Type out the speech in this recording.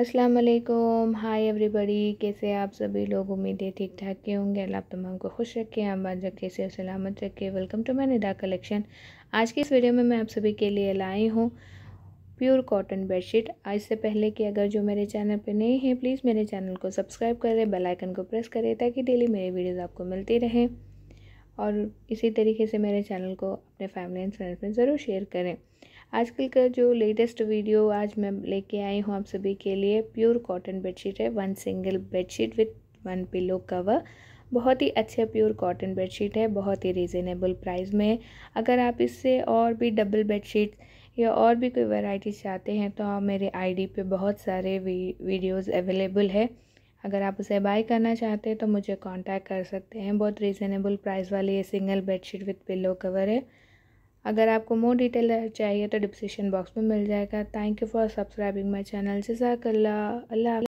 अस्सलाम वालेकुम hi everybody कैसे आप सभी लोग उम्मीद है ठीक ठाक के होंगे अल्लाह तमाम को खुश रखे आबाद रखे से सलामत रखे welcome to my Nida collection आज की इस वीडियो में मैं आप सभी के लिए लाई हूँ प्योर कॉटन बेडशीट आज से पहले कि अगर जो मेरे चैनल पर नए हैं प्लीज़ मेरे चैनल को सब्सक्राइब करें बेलाइकन को प्रेस करें ताकि डेली मेरे वीडियोज़ आपको मिलती रहें और इसी तरीके से मेरे चैनल को अपने फैमिली एंड फ्रेंड्स में ज़रूर शेयर करें आजकल का जो लेटेस्ट वीडियो आज मैं लेके आई हूँ आप सभी के लिए प्योर कॉटन बेडशीट है one single bedsheet with one pillow cover बहुत ही अच्छे प्योर कॉटन बेडशीट है बहुत ही रिजनेबल प्राइस में अगर आप इससे और भी डबल बेडशीट या और भी कोई वैरायटी चाहते हैं तो आप मेरे आईडी पे बहुत सारे वी, वीडियोस अवेलेबल है अगर आप उसे बाय करना चाहते हैं तो मुझे कांटेक्ट कर सकते हैं बहुत रीज़नेबल प्राइस वाली ये single bedsheet with pillow cover है अगर आपको मोर डिटेल चाहिए तो डिस्क्रिप्शन बॉक्स में मिल जाएगा thank you for subscribing my channel जजाकल्ला अल्लाह